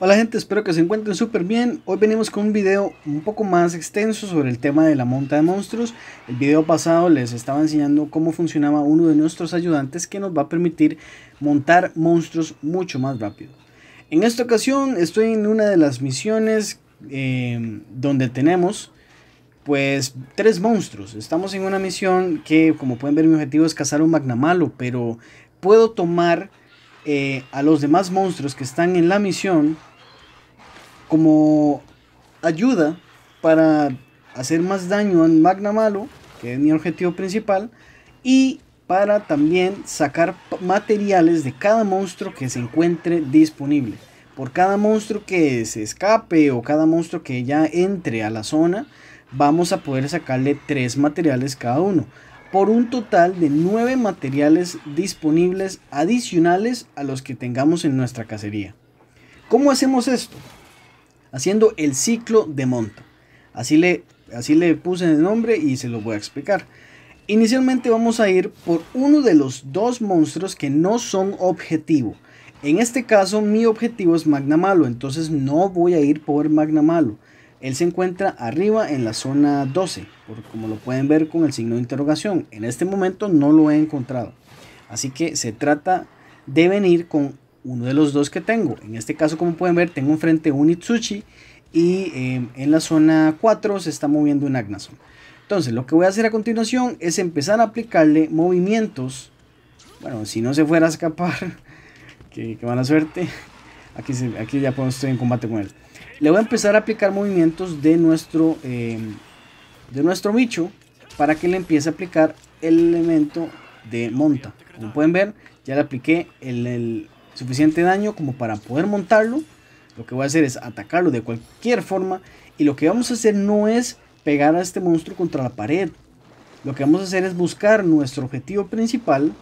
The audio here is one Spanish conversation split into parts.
Hola gente, espero que se encuentren súper bien. Hoy venimos con un video un poco más extenso sobre el tema de la monta de monstruos. El video pasado les estaba enseñando cómo funcionaba uno de nuestros ayudantes que nos va a permitir montar monstruos mucho más rápido. En esta ocasión estoy en una de las misiones eh, donde tenemos pues tres monstruos. Estamos en una misión que como pueden ver mi objetivo es cazar un magnamalo, pero puedo tomar... Eh, a los demás monstruos que están en la misión como ayuda para hacer más daño al Magna Malo, que es mi objetivo principal, y para también sacar materiales de cada monstruo que se encuentre disponible. Por cada monstruo que se escape o cada monstruo que ya entre a la zona, vamos a poder sacarle 3 materiales cada uno. Por un total de 9 materiales disponibles adicionales a los que tengamos en nuestra cacería. ¿Cómo hacemos esto? haciendo el ciclo de monto. Así le, así le puse el nombre y se lo voy a explicar. Inicialmente vamos a ir por uno de los dos monstruos que no son objetivo. En este caso mi objetivo es Magna Malo, entonces no voy a ir por Magna Malo. Él se encuentra arriba en la zona 12, por, como lo pueden ver con el signo de interrogación. En este momento no lo he encontrado. Así que se trata de venir con uno de los dos que tengo. En este caso, como pueden ver, tengo enfrente un Itsuchi y em, en la zona 4 se está moviendo un Agnason. Entonces, lo que voy a hacer a continuación es empezar a aplicarle movimientos. Bueno, si no se fuera a escapar, que, que mala suerte. Aquí, aquí ya estoy en combate con él. Le voy a empezar a aplicar movimientos de nuestro, em, de nuestro Micho para que le empiece a aplicar el elemento de monta. Como pueden ver, ya le apliqué el suficiente daño como para poder montarlo. Lo que voy a hacer es atacarlo de cualquier forma. Y lo que vamos a hacer no es pegar a este monstruo contra la pared. Lo que vamos a hacer es buscar nuestro objetivo principal,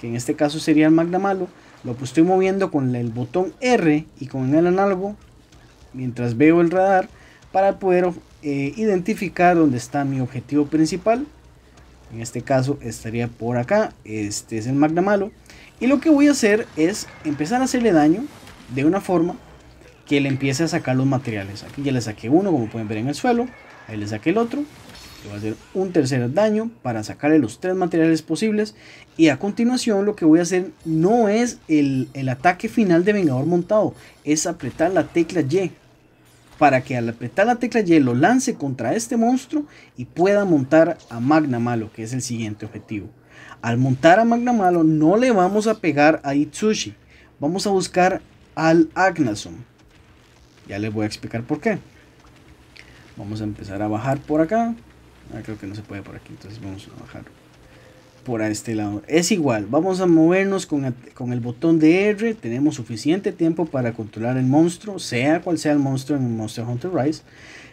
que en este caso sería el Magna Malo. Lo estoy moviendo con el botón R y con el análogo, mientras veo el radar, para poder eh, identificar dónde está mi objetivo principal. En este caso estaría por acá, este es el Magna Malo. Y lo que voy a hacer es empezar a hacerle daño de una forma que le empiece a sacar los materiales. Aquí ya le saqué uno, como pueden ver en el suelo. Ahí le saqué el otro. Le voy a hacer un tercer daño para sacarle los tres materiales posibles. Y a continuación lo que voy a hacer no es el, el ataque final de Vengador montado. Es apretar la tecla Y para que al apretar la tecla Y lo lance contra este monstruo y pueda montar a Magna Malo, que es el siguiente objetivo. Al montar a Magna Malo no le vamos a pegar a Itsushi, vamos a buscar al Agnason. Ya les voy a explicar por qué. Vamos a empezar a bajar por acá. Ah, creo que no se puede por aquí, entonces vamos a bajar por este lado. Es igual, vamos a movernos con el, botón de R. Tenemos suficiente tiempo para controlar el monstruo, sea cual sea el monstruo en Monster Hunter Rise.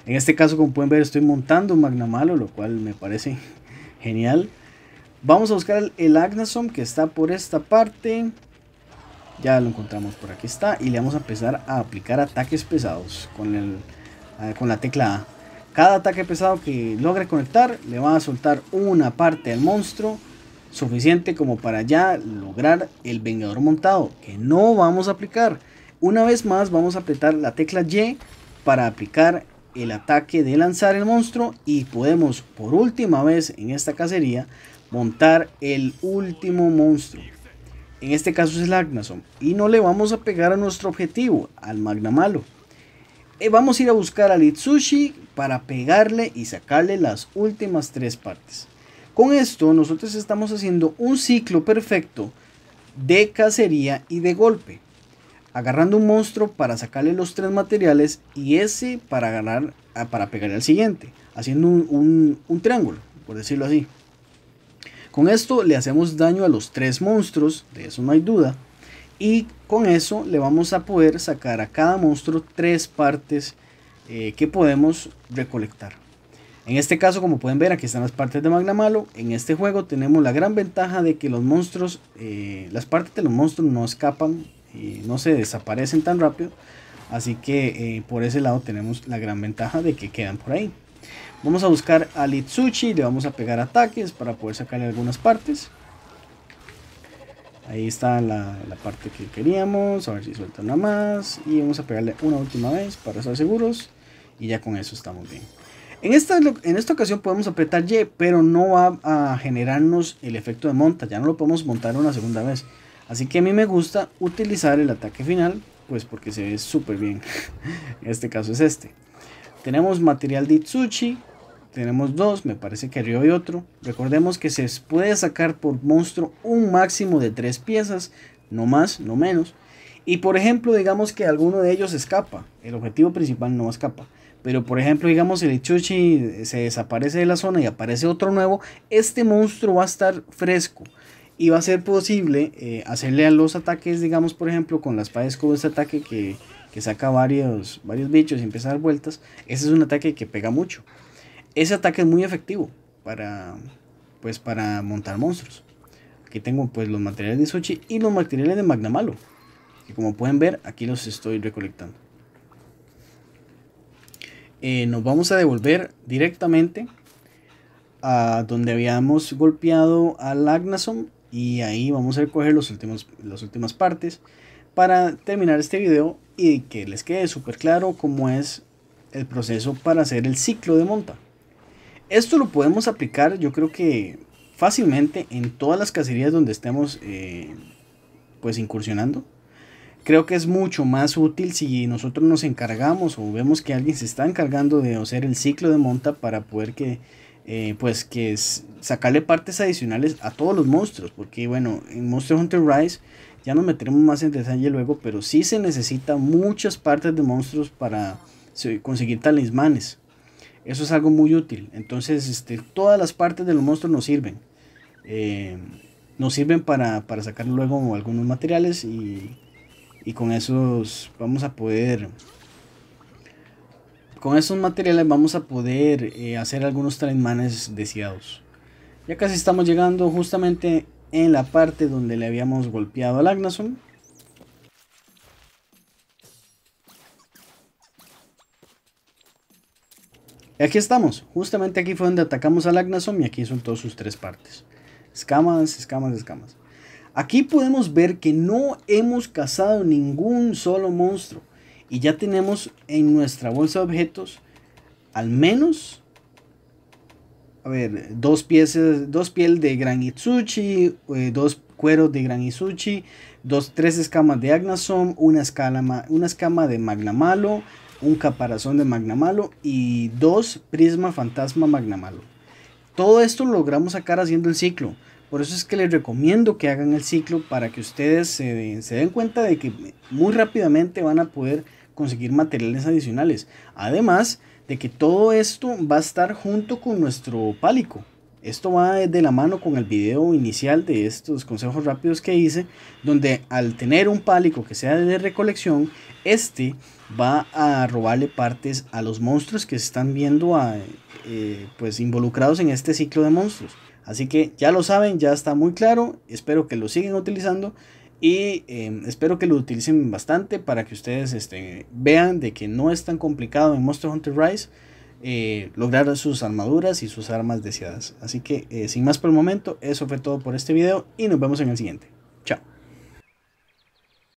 En este caso, como pueden ver, estoy montando un Magnamalo, lo cual me parece genial. Vamos a buscar el, el Agnasom que está por esta parte. Ya lo encontramos por aquí está. Y le vamos a empezar a aplicar ataques pesados con, el, eh, con la tecla A. Cada ataque pesado que logre conectar le va a soltar una parte al monstruo suficiente como para ya lograr el Vengador montado, que no vamos a aplicar. Una vez más vamos a apretar la tecla Y para aplicar el ataque de lanzar el monstruo y podemos por última vez en esta cacería montar el último monstruo. En este caso es el Agnason y no le vamos a pegar a nuestro objetivo, al Magna Malo. Eh, vamos a ir a buscar al Itsushi para pegarle y sacarle las últimas tres partes. Con esto nosotros estamos haciendo un ciclo perfecto de cacería y de golpe. Agarrando un monstruo para sacarle los tres materiales y ese para ganar, ah, para pegarle al siguiente. Haciendo un, triángulo, por decirlo así. Con esto le hacemos daño a los tres monstruos, de eso no hay duda. Y con eso le vamos a poder sacar a cada monstruo tres partes eh, que podemos recolectar. En este caso, como pueden ver, aquí están las partes de Magna Malo, En este juego tenemos la gran ventaja de que los monstruos, eh, las partes de los monstruos no escapan, y eh, no se desaparecen tan rápido. Así que eh, por ese lado tenemos la gran ventaja de que quedan por ahí. Vamos a buscar al y le vamos a pegar ataques para poder sacarle algunas partes. Ahí está la, la, parte que queríamos, a ver si suelta una más. Y vamos a pegarle una última vez para estar seguros. Y ya con eso estamos bien. En esta, ocasión podemos apretar Y, pero no va a generarnos el efecto de monta, ya no lo podemos montar una segunda vez. Así que a mí me gusta utilizar el ataque final, pues porque se ve súper bien. en este caso es este. Tenemos material de Itsuchi, tenemos dos, me parece que arriba hay otro. Recordemos que se puede sacar por monstruo un máximo de tres piezas, no más, no menos. Y por ejemplo, digamos que alguno de ellos escapa, el objetivo principal no escapa. Pero por ejemplo, digamos, el Ichuchi se desaparece de la zona y aparece otro nuevo, este monstruo va a estar fresco. Y va a ser posible eh, hacerle a los ataques, digamos, por ejemplo, con las espada escudo, este ataque que, saca varios, varios bichos y empieza a dar vueltas. Ese es un ataque que pega mucho. Ese ataque es muy efectivo para, pues, para montar monstruos. Aquí tengo pues los materiales de Ichuchi y los materiales de Magnamalo. Que como pueden ver, aquí los estoy recolectando. Eh, nos vamos a devolver directamente a donde habíamos golpeado al Agnason y ahí vamos a recoger los las últimas partes para terminar este video y que les quede súper claro cómo es el proceso para hacer el ciclo de monta. Esto lo podemos aplicar yo creo que fácilmente en todas las cacerías donde estemos eh, pues incursionando creo que es mucho más útil si nosotros nos encargamos o vemos que alguien se está encargando de hacer el ciclo de monta para poder que eh, pues que sacarle partes adicionales a todos los monstruos porque bueno en Monster Hunter Rise ya nos meteremos más en detalle luego pero sí se necesita muchas partes de monstruos para conseguir talismanes eso es algo muy útil entonces este, todas las partes de los monstruos nos sirven eh, nos sirven para sacar luego algunos materiales y y con esos vamos a poder... Con esos materiales vamos a poder eh, hacer algunos talismanes deseados. Ya casi estamos llegando justamente en la parte donde le habíamos golpeado al Agnason. Y aquí estamos, justamente aquí fue donde atacamos al Agnason y aquí son todas sus tres partes. Escamas, escamas, escamas. Aquí podemos ver que no hemos cazado ningún solo monstruo y ya tenemos en nuestra bolsa de objetos al menos a ver, dos piezas, dos piel de Gran eh, dos cueros de Gran dos, tres escamas de Agnasom, una, una escama de Magnamalo, un caparazón de Magnamalo y dos prisma fantasma Magnamalo. Todo esto lo logramos sacar haciendo el ciclo. Por eso es que les recomiendo que hagan el ciclo para que ustedes se den, cuenta de que muy rápidamente van a poder conseguir materiales adicionales. Además de que todo esto va a estar junto con nuestro pálico. Esto va de la mano con el video inicial de estos consejos rápidos que hice, donde al tener un pálico que sea de recolección, este va a robarle partes a los monstruos que se están viendo eh, pues involucrados en este ciclo de monstruos. Así que ya lo saben, ya está muy claro. Espero que lo sigan utilizando. Y em, espero que lo utilicen bastante para que ustedes este, vean de que no es tan complicado en Monster Hunter Rise eh, lograr sus armaduras y sus armas deseadas. Así que eh, sin más por el momento, eso fue todo por este video y nos vemos en el siguiente.